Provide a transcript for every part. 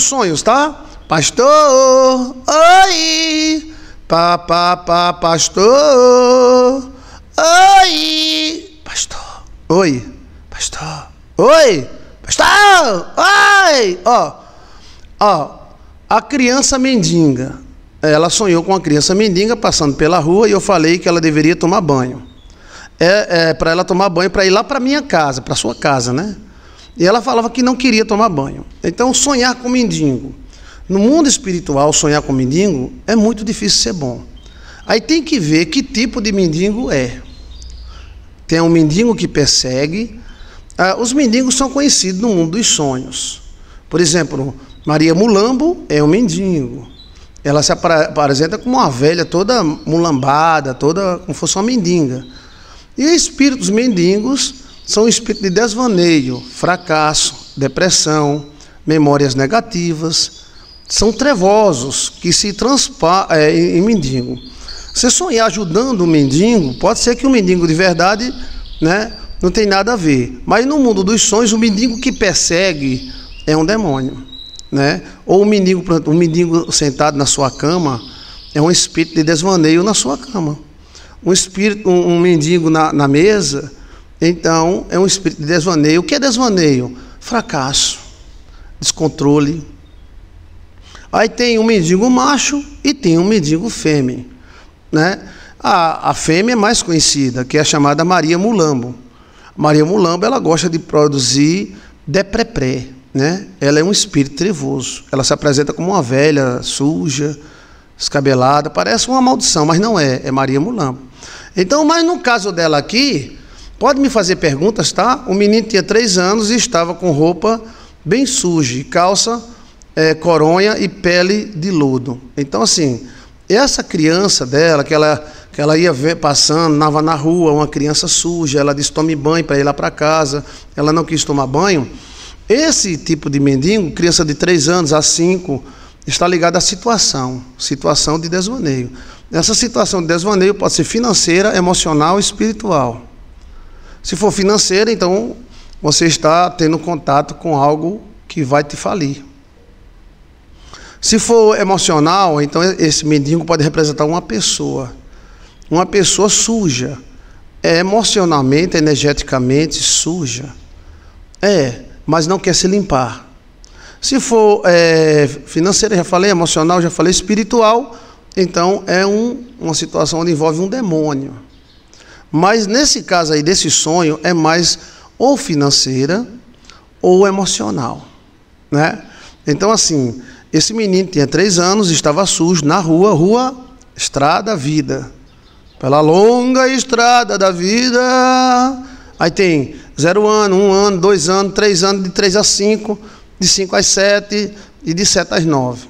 sonhos, tá? Pastor, oi, pa, pa, pa, pastor, oi, pastor, oi, pastor, oi, pastor, oi, ó, ó, a criança mendiga, ela sonhou com a criança mendiga passando pela rua e eu falei que ela deveria tomar banho, é, é para ela tomar banho para ir lá para minha casa, para sua casa, né? E ela falava que não queria tomar banho. Então, sonhar com mendigo. No mundo espiritual, sonhar com mendigo é muito difícil ser bom. Aí tem que ver que tipo de mendigo é. Tem um mendigo que persegue. Ah, os mendigos são conhecidos no mundo dos sonhos. Por exemplo, Maria Mulambo é um mendigo. Ela se apresenta como uma velha toda mulambada, toda como se fosse uma mendiga. E espíritos mendigos são espíritos espírito de desvaneio, fracasso, depressão, memórias negativas. São trevosos que se transpa é, em mendigo. Você sonhar ajudando o mendigo, pode ser que o mendigo de verdade né, não tem nada a ver. Mas no mundo dos sonhos, o mendigo que persegue é um demônio. Né? Ou o mendigo, o mendigo sentado na sua cama é um espírito de desvaneio na sua cama. Um espírito, um, um mendigo na, na mesa então, é um espírito de desvaneio. O que é desvaneio? Fracasso, descontrole. Aí tem um mendigo macho e tem um mendigo fêmea. Né? A, a fêmea é mais conhecida, que é a chamada Maria Mulambo. Maria Mulambo, ela gosta de produzir deprepré, né? Ela é um espírito trevoso. Ela se apresenta como uma velha, suja, escabelada, parece uma maldição, mas não é, é Maria Mulambo. Então, mas no caso dela aqui, Pode me fazer perguntas, tá? O menino tinha três anos e estava com roupa bem suja, calça, é, coronha e pele de lodo. Então, assim, essa criança dela, que ela, que ela ia ver, passando, andava na rua, uma criança suja, ela disse tome banho para ir lá para casa, ela não quis tomar banho. Esse tipo de mendigo, criança de três anos a cinco, está ligado à situação, situação de desvaneio. Essa situação de desvaneio pode ser financeira, emocional, espiritual. Se for financeira, então você está tendo contato com algo que vai te falir. Se for emocional, então esse mendigo pode representar uma pessoa. Uma pessoa suja. É emocionalmente, energeticamente suja. É, mas não quer se limpar. Se for é, financeira, já falei, emocional, já falei, espiritual, então é um, uma situação onde envolve um demônio. Mas nesse caso aí desse sonho é mais ou financeira ou emocional, né? Então assim, esse menino tinha três anos, estava sujo na rua, rua Estrada Vida, pela longa estrada da vida. Aí tem zero ano, um ano, dois anos, três anos, de três a cinco, de cinco às sete e de sete às nove.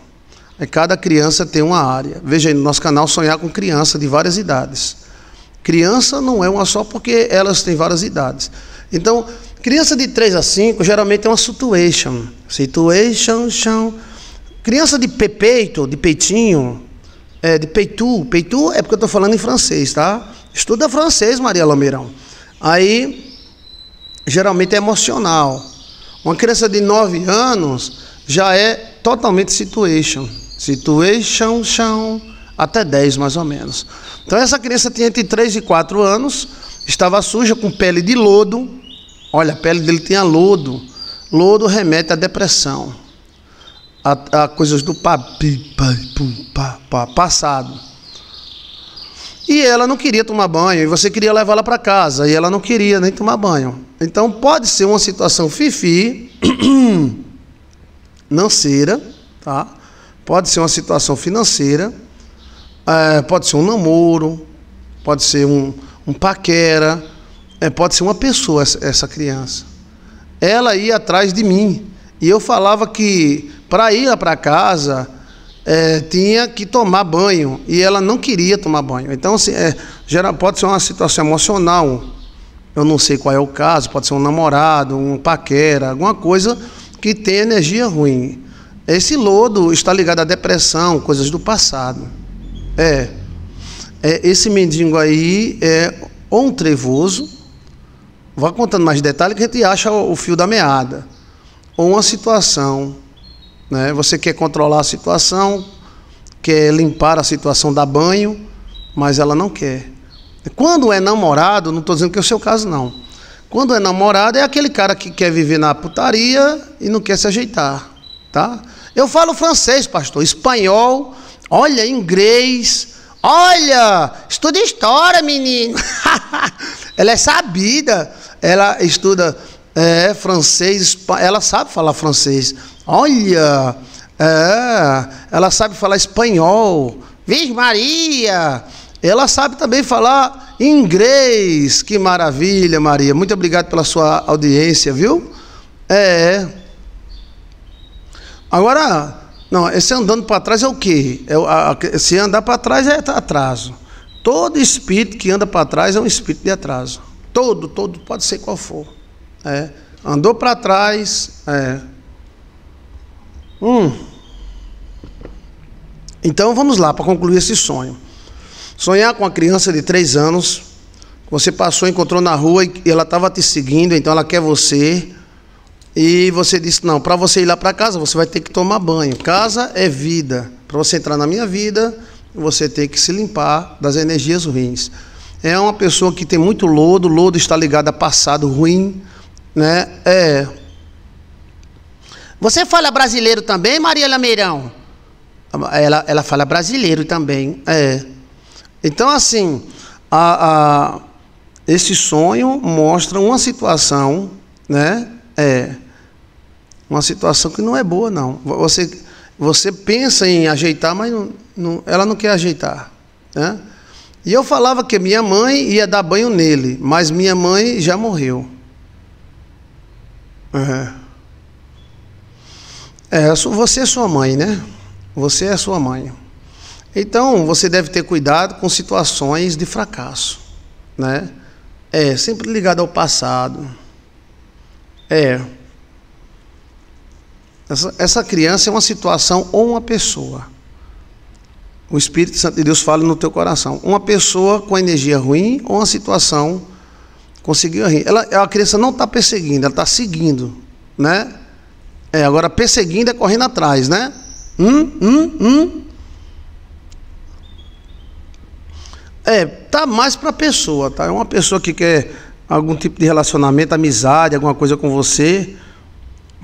Aí cada criança tem uma área. Veja aí no nosso canal Sonhar com Criança de várias idades. Criança não é uma só porque elas têm várias idades. Então, criança de 3 a 5 geralmente é uma situation. Situation, chão. Criança de pepeito, de peitinho, é, de peitu. Peitu é porque eu estou falando em francês, tá? Estuda francês, Maria Lameirão. Aí, geralmente é emocional. Uma criança de 9 anos já é totalmente situation. Situation, chão até 10 mais ou menos. Então essa criança tinha entre 3 e 4 anos, estava suja com pele de lodo. Olha, a pele dele tinha lodo. Lodo remete à depressão, a, a coisas do papi, pa, pum, passado. E ela não queria tomar banho, e você queria levá-la para casa, e ela não queria nem tomar banho. Então pode ser uma situação fifi, financeira, tá? Pode ser uma situação financeira, é, pode ser um namoro, pode ser um, um paquera, é, pode ser uma pessoa essa criança. Ela ia atrás de mim e eu falava que para ir para casa é, tinha que tomar banho e ela não queria tomar banho. Então, assim, é, pode ser uma situação emocional, eu não sei qual é o caso, pode ser um namorado, um paquera, alguma coisa que tem energia ruim. Esse lodo está ligado à depressão, coisas do passado. É, é esse mendigo aí é ou um trevoso, vá contando mais detalhes que a gente acha o fio da meada, ou uma situação, né? Você quer controlar a situação, quer limpar a situação, dar banho, mas ela não quer. Quando é namorado, não estou dizendo que é o seu caso não. Quando é namorado é aquele cara que quer viver na putaria e não quer se ajeitar, tá? Eu falo francês, pastor, espanhol olha inglês, olha, estuda história, menino. ela é sabida, ela estuda é, francês, ela sabe falar francês. Olha, é, ela sabe falar espanhol. Virgem Maria, ela sabe também falar inglês. Que maravilha, Maria. Muito obrigado pela sua audiência, viu? É. Agora, não, esse andando para trás é o quê? É, a, a, se andar para trás é atraso. Todo espírito que anda para trás é um espírito de atraso. Todo, todo, pode ser qual for. É, andou para trás. É. Hum. Então vamos lá para concluir esse sonho. Sonhar com a criança de três anos. Você passou, encontrou na rua e ela estava te seguindo, então ela quer você. E você disse: não, para você ir lá para casa, você vai ter que tomar banho. Casa é vida. Para você entrar na minha vida, você tem que se limpar das energias ruins. É uma pessoa que tem muito lodo, lodo está ligado a passado ruim, né? É. Você fala brasileiro também, Maria Lameirão? Ela, ela fala brasileiro também, é. Então, assim, a, a, esse sonho mostra uma situação, né? É uma situação que não é boa, não. Você, você pensa em ajeitar, mas não, não, ela não quer ajeitar. Né? E eu falava que minha mãe ia dar banho nele, mas minha mãe já morreu. É. é você é sua mãe, né? Você é sua mãe. Então, você deve ter cuidado com situações de fracasso, né? É, sempre ligado ao passado. É. Essa, essa criança é uma situação ou uma pessoa. O Espírito Santo de Deus fala no teu coração. Uma pessoa com energia ruim ou uma situação conseguiu rir. Ela, a criança não está perseguindo, ela está seguindo, né? É, agora perseguindo é correndo atrás, né? Hum, hum, hum. É, tá mais para a pessoa, tá? É uma pessoa que quer algum tipo de relacionamento, amizade, alguma coisa com você,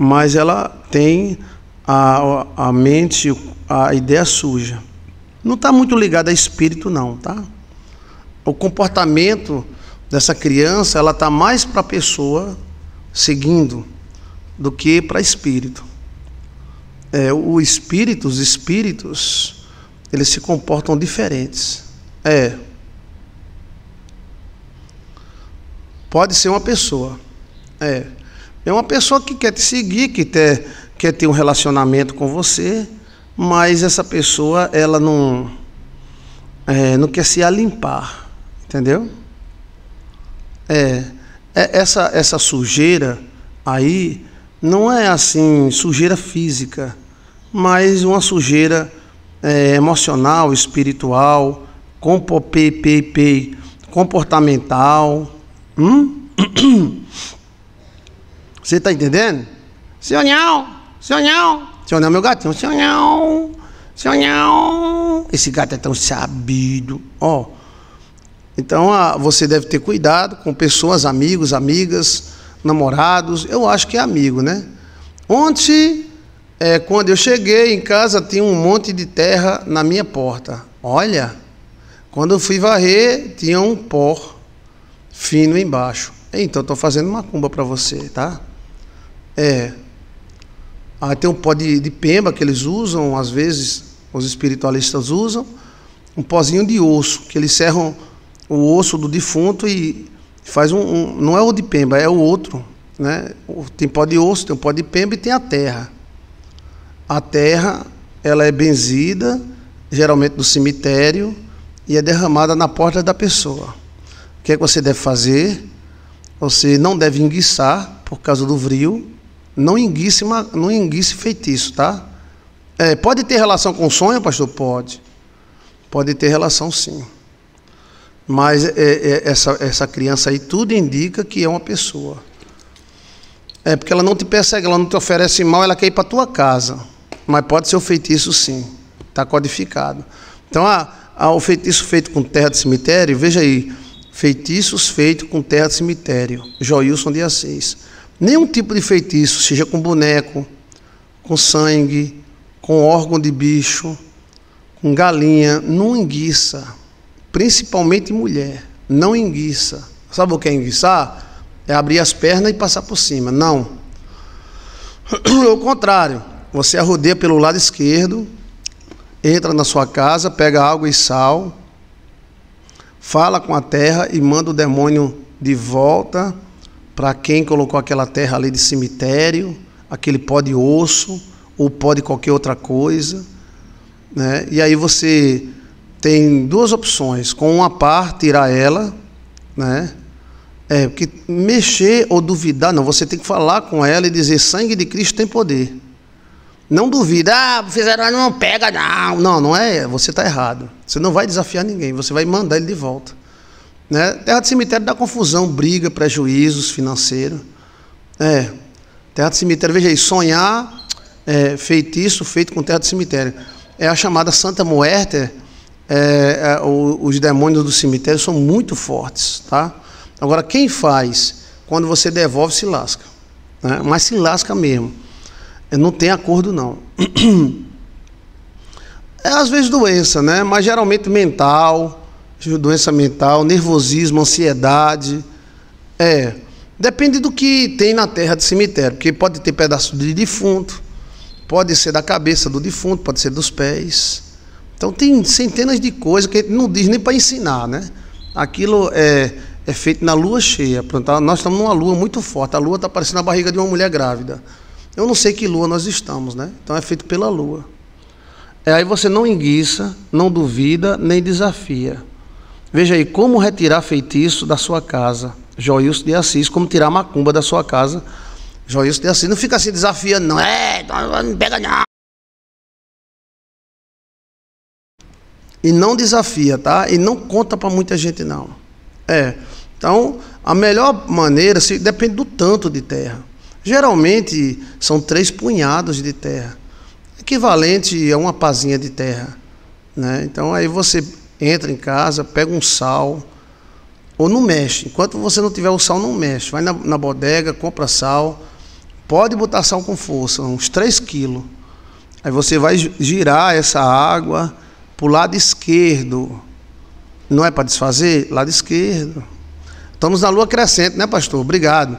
mas ela tem a, a mente, a ideia suja. Não está muito ligada a espírito, não, tá? O comportamento dessa criança, ela está mais para a pessoa seguindo do que para espírito. É, o espírito, os espíritos, eles se comportam diferentes. É. Pode ser uma pessoa. É. É uma pessoa que quer te seguir, que quer ter um relacionamento com você, mas essa pessoa ela não, é, não quer se alimpar, entendeu? É, é, essa, essa sujeira aí não é assim sujeira física, mas uma sujeira é, emocional, espiritual, comportamental. Hum? Você está entendendo? Senhor Nhão, senhor Nhão, senhor Nhão, meu gatinho, senhor Nhão, senhor Nhão. Esse gato é tão sabido, ó. Oh. Então ah, você deve ter cuidado com pessoas, amigos, amigas, namorados. Eu acho que é amigo, né? Ontem, é, quando eu cheguei em casa, tinha um monte de terra na minha porta. Olha, quando eu fui varrer, tinha um pó fino embaixo. Então, estou fazendo uma cumba para você, tá? É. Ah, tem um pó de, de pemba que eles usam, às vezes os espiritualistas usam, um pozinho de osso, que eles serram o osso do defunto e faz um, um não é o de pemba, é o outro, né? Tem pó de osso, tem um pó de pemba e tem a terra. A terra, ela é benzida, geralmente no cemitério, e é derramada na porta da pessoa. O que é que você deve fazer? Você não deve enguiçar por causa do vrio, não enguice, não enguice feitiço, tá? É, pode ter relação com sonho, pastor? Pode. Pode ter relação, sim. Mas é, é, essa, essa criança aí, tudo indica que é uma pessoa. É porque ela não te persegue, ela não te oferece mal, ela quer ir para tua casa. Mas pode ser o feitiço, sim. Está codificado. Então, a o feitiço feito com terra de cemitério, veja aí. Feitiços feitos com terra de cemitério. Joilson, dia 6. Nenhum tipo de feitiço, seja com boneco, com sangue, com órgão de bicho, com galinha, não enguiça. Principalmente mulher, não enguiça. Sabe o que é enguiçar? É abrir as pernas e passar por cima. Não. É o contrário, você arrodeia pelo lado esquerdo, entra na sua casa, pega água e sal, fala com a terra e manda o demônio de volta para quem colocou aquela terra ali de cemitério, aquele pó de osso ou pó de qualquer outra coisa. Né? E aí você tem duas opções: com uma par, tirar ela, né? É, porque mexer ou duvidar, não, você tem que falar com ela e dizer: sangue de Cristo tem poder. Não duvida, ah, fizeram, não pega, não. Não, não é, você está errado. Você não vai desafiar ninguém, você vai mandar ele de volta. Né? Terra de cemitério dá confusão, briga, prejuízos financeiros. É. Né? Terra de cemitério, veja aí, sonhar é, feitiço feito com terra de cemitério. É a chamada Santa Muerte. É, é, os demônios do cemitério são muito fortes, tá? Agora, quem faz? Quando você devolve, se lasca. Né? Mas se lasca mesmo. Não tem acordo, não. É às vezes doença, né? Mas geralmente mental doença mental, nervosismo, ansiedade. É. Depende do que tem na terra do cemitério, porque pode ter pedaço de defunto, pode ser da cabeça do defunto, pode ser dos pés. Então tem centenas de coisas que a gente não diz nem para ensinar, né? Aquilo é, é feito na lua cheia. Ah, nós estamos numa lua muito forte. A lua está parecendo a barriga de uma mulher grávida. Eu não sei que lua nós estamos, né? Então é feito pela lua. É, aí você não enguiça, não duvida, nem desafia. Veja aí, como retirar feitiço da sua casa, Joilson de Assis, como tirar macumba da sua casa, Joilson de Assis. Não fica assim desafiando, não, é, então não pega não. E não desafia, tá? E não conta para muita gente, não. É. Então, a melhor maneira se, depende do tanto de terra. Geralmente são três punhados de terra, equivalente a uma pazinha de terra. Né? Então, aí você entra em casa, pega um sal, ou não mexe. Enquanto você não tiver o sal, não mexe. Vai na, na bodega, compra sal, pode botar sal com força, uns 3 quilos. Aí você vai girar essa água para o lado esquerdo. Não é para desfazer? Lado esquerdo. Estamos na lua crescente, né, pastor? Obrigado.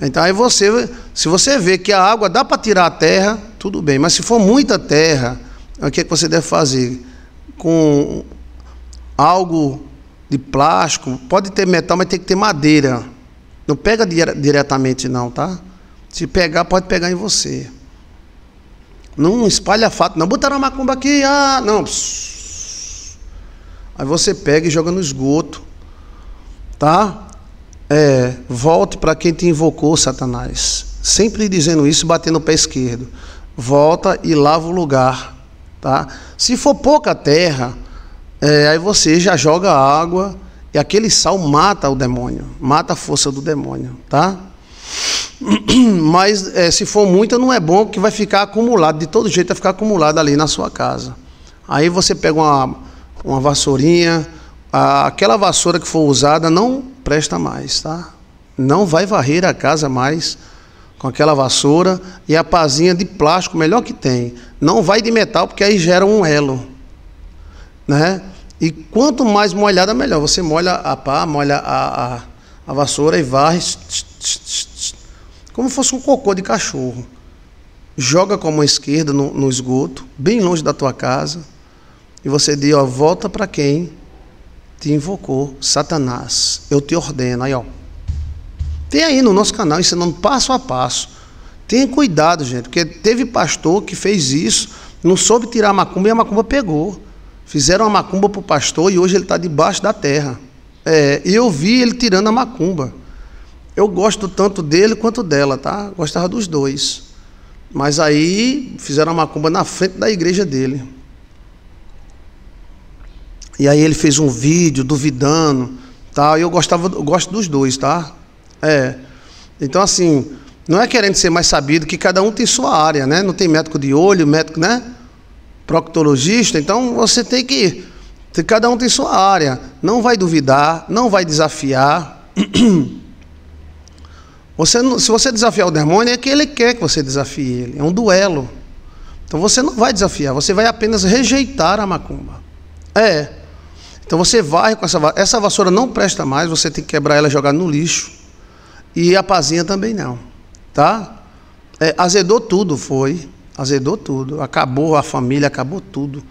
Então aí você, se você vê que a água dá para tirar a terra, tudo bem. Mas se for muita terra, o que, é que você deve fazer? Com algo de plástico, pode ter metal, mas tem que ter madeira. Não pega diretamente não, tá? Se pegar, pode pegar em você. Não espalha fato, não. Botaram na macumba aqui, ah, não. Aí você pega e joga no esgoto, tá? É, volte para quem te invocou, Satanás. Sempre dizendo isso, batendo o pé esquerdo. Volta e lava o lugar, tá? Se for pouca terra, é, aí você já joga água e aquele sal mata o demônio, mata a força do demônio, tá? Mas é, se for muita, não é bom, porque vai ficar acumulado, de todo jeito vai ficar acumulado ali na sua casa. Aí você pega uma, uma vassourinha, a, aquela vassoura que for usada não presta mais, tá? Não vai varrer a casa mais com aquela vassoura e a pazinha de plástico, melhor que tem. Não vai de metal, porque aí gera um elo né? E quanto mais molhada, melhor. Você molha a pá, molha a, a, a vassoura e varre como fosse um cocô de cachorro. Joga com a mão esquerda no, no esgoto, bem longe da tua casa, e você diz, ó, volta para quem te invocou, Satanás. Eu te ordeno, aí, ó. Tem aí no nosso canal ensinando passo a passo. Tenha cuidado, gente, porque teve pastor que fez isso, não soube tirar a macumba e a macumba pegou. Fizeram a macumba para o pastor e hoje ele está debaixo da terra. É, e eu vi ele tirando a macumba. Eu gosto tanto dele quanto dela, tá? Gostava dos dois. Mas aí fizeram a macumba na frente da igreja dele. E aí ele fez um vídeo duvidando, tá? Eu gostava, eu gosto dos dois, tá? É. Então assim, não é querendo ser mais sabido que cada um tem sua área, né? Não tem médico de olho, médico, né? proctologista, então você tem que ir. Cada um tem sua área. Não vai duvidar, não vai desafiar. Você, se você desafiar o demônio, é que ele quer que você desafie ele. É um duelo. Então você não vai desafiar, você vai apenas rejeitar a macumba. É. Então você vai com essa vassoura. Essa vassoura não presta mais, você tem que quebrar ela e jogar no lixo. E a pazinha também não. Tá? É, azedou tudo, foi azedou tudo. Acabou a família, acabou tudo.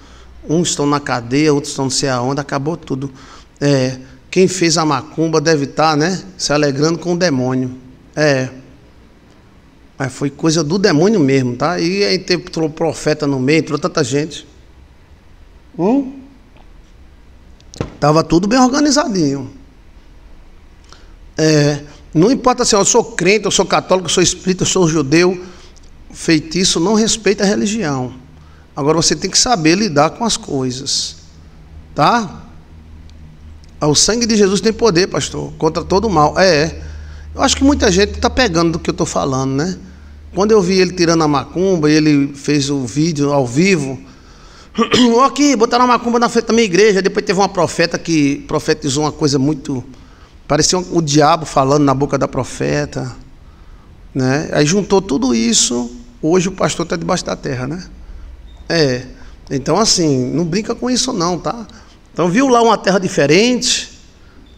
Uns estão na cadeia, outros estão não sei aonde, acabou tudo. É, quem fez a macumba deve estar, tá, né? Se alegrando com o demônio. É. Mas foi coisa do demônio mesmo, tá? E aí entrou profeta no meio, entrou tanta gente. Hum? Tava tudo bem organizadinho. É, não importa se assim, eu sou crente, eu sou católico, eu sou espírita, eu sou judeu, feitiço não respeita a religião. Agora você tem que saber lidar com as coisas. Tá? O sangue de Jesus tem poder, pastor, contra todo o mal. É. é. Eu acho que muita gente está pegando do que eu estou falando, né? Quando eu vi ele tirando a macumba e ele fez o vídeo ao vivo, aqui, botaram a macumba na frente da minha igreja. Depois teve uma profeta que profetizou uma coisa muito. Parecia o diabo falando na boca da profeta. Né? Aí juntou tudo isso, hoje o pastor está debaixo da terra, né? É. Então, assim, não brinca com isso, não, tá? Então, viu lá uma terra diferente?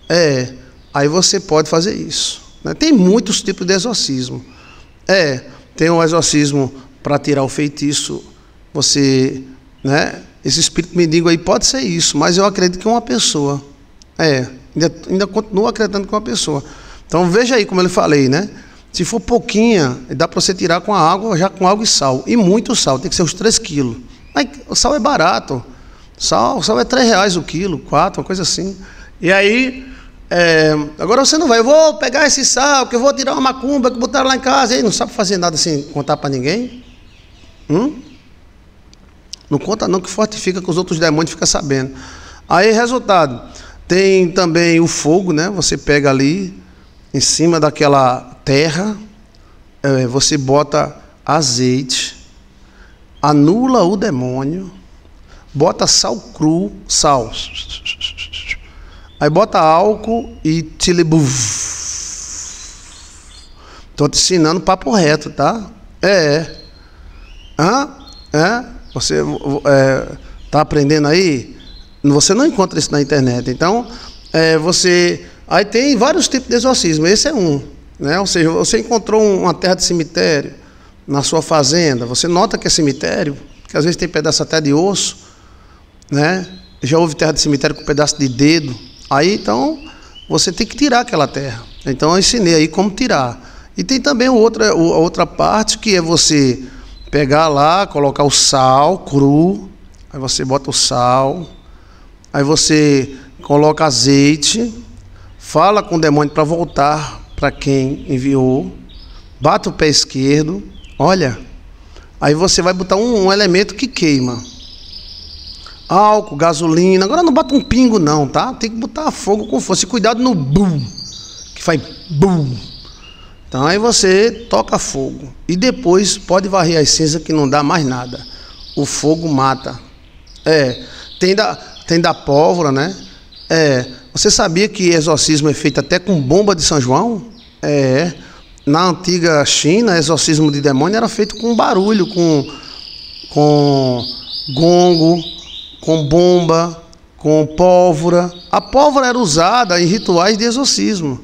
É. Aí você pode fazer isso. Né? Tem muitos tipos de exorcismo. É. Tem o exorcismo para tirar o feitiço, você, né? Esse espírito mendigo aí pode ser isso, mas eu acredito que uma pessoa. É, ainda, ainda continuo acreditando que uma pessoa. Então veja aí como eu falei, né? Se for pouquinha, dá para você tirar com a água, já com água e sal. E muito sal, tem que ser uns 3 quilos. Mas o sal é barato. Sal, sal é 3 reais o quilo, 4, uma coisa assim. E aí, é, agora você não vai, eu vou pegar esse sal, que eu vou tirar uma macumba que botaram lá em casa. E aí, não sabe fazer nada sem contar para ninguém? Hum? Não conta não, que fortifica que os outros demônios ficam sabendo. Aí, resultado, tem também o fogo, né? Você pega ali, em cima daquela terra, é, você bota azeite, anula o demônio, bota sal cru, sal. Aí bota álcool e tilebuf. Tô te ensinando papo reto, tá? É, é. Hã? É? Você é, tá aprendendo aí? Você não encontra isso na internet. Então, é, você. Aí tem vários tipos de exorcismo. Esse é um. Né? Ou seja, você encontrou uma terra de cemitério na sua fazenda, você nota que é cemitério, que às vezes tem pedaço até de osso, né? já houve terra de cemitério com pedaço de dedo. Aí então você tem que tirar aquela terra. Então eu ensinei aí como tirar. E tem também outra, outra parte que é você pegar lá, colocar o sal cru, aí você bota o sal, aí você coloca azeite, fala com o demônio para voltar para quem enviou, bate o pé esquerdo, olha, aí você vai botar um, um elemento que queima. Álcool, gasolina, agora não bota um pingo não, tá? Tem que botar fogo com força. E cuidado no bum, que faz bum. Então aí você toca fogo. E depois pode varrer as cinzas que não dá mais nada. O fogo mata. É, tem da, tem da pólvora, né? É, você sabia que exorcismo é feito até com bomba de São João? É. Na antiga China, exorcismo de demônio era feito com barulho, com, com gongo, com bomba, com pólvora. A pólvora era usada em rituais de exorcismo.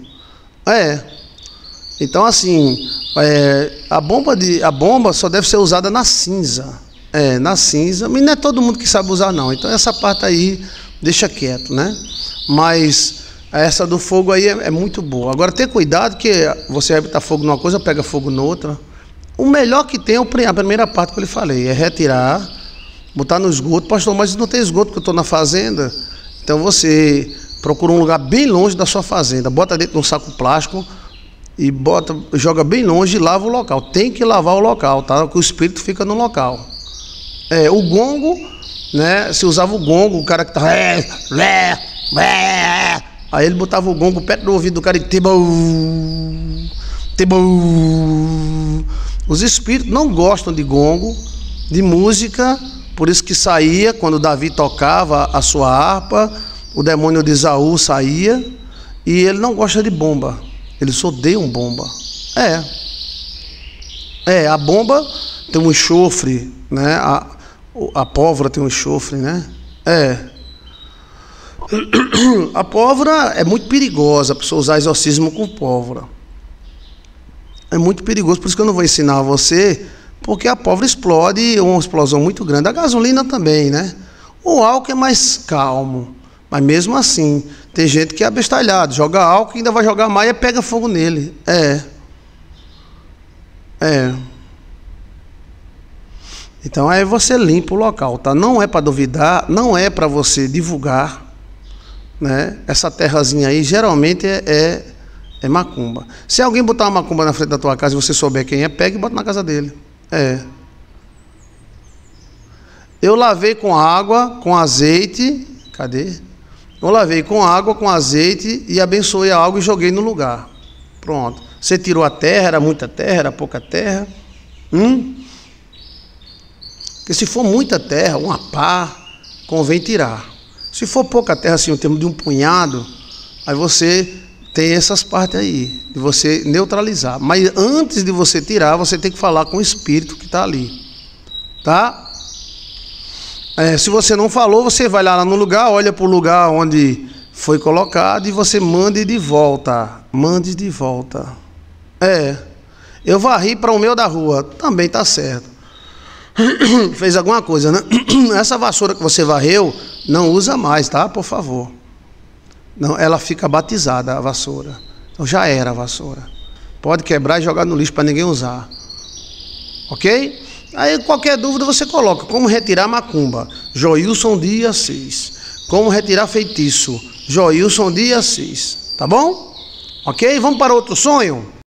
É. Então, assim, é, a, bomba de, a bomba só deve ser usada na cinza. É, na cinza. Mas não é todo mundo que sabe usar, não. Então, essa parte aí deixa quieto, né? Mas essa do fogo aí é, é muito boa. Agora ter cuidado que você vai botar fogo numa coisa, pega fogo noutra. O melhor que tem é a primeira parte que eu lhe falei, é retirar, botar no esgoto. Pastor, mas não tem esgoto porque eu estou na fazenda. Então você procura um lugar bem longe da sua fazenda, bota dentro de um saco plástico e bota, joga bem longe e lava o local. Tem que lavar o local, tá? Porque o espírito fica no local. É, o gongo né? Se usava o gongo, o cara que tava. É, é, é, Aí ele botava o gongo perto do ouvido do cara e tibou, tibou. Os espíritos não gostam de gongo, de música, por isso que saía quando Davi tocava a sua harpa, o demônio de Isaú saía, e ele não gosta de bomba. Eles odeiam bomba. É. É, a bomba tem um enxofre, né? A, a pólvora tem um enxofre, né? É. A pólvora é muito perigosa, a pessoa usar exorcismo com pólvora. É muito perigoso, por isso que eu não vou ensinar a você, porque a pólvora explode, uma explosão muito grande. A gasolina também, né? O álcool é mais calmo, mas mesmo assim, tem gente que é abestalhado, joga álcool e ainda vai jogar mais e pega fogo nele. É. É. Então aí é você limpa o local, tá? Não é para duvidar, não é para você divulgar, né? Essa terrazinha aí geralmente é, é, é macumba. Se alguém botar uma macumba na frente da tua casa e você souber quem é, pega e bota na casa dele. É. Eu lavei com água, com azeite, cadê? Eu lavei com água, com azeite e abençoei a água e joguei no lugar. Pronto. Você tirou a terra, era muita terra, era pouca terra. Hum? Porque se for muita terra, uma pá, convém tirar. Se for pouca terra, assim, o termo de um punhado, aí você tem essas partes aí, de você neutralizar. Mas antes de você tirar, você tem que falar com o espírito que está ali. Tá? É, se você não falou, você vai lá no lugar, olha para o lugar onde foi colocado e você mande de volta. Mande de volta. É. Eu varri para o meu da rua. Também tá certo. fez alguma coisa, né? Essa vassoura que você varreu, não usa mais, tá? Por favor. Não, ela fica batizada a vassoura. Então já era a vassoura. Pode quebrar e jogar no lixo para ninguém usar. OK? Aí qualquer dúvida você coloca como retirar macumba. Joilson dia 6. Como retirar feitiço. Joilson dia 6. Tá bom? OK? Vamos para outro sonho.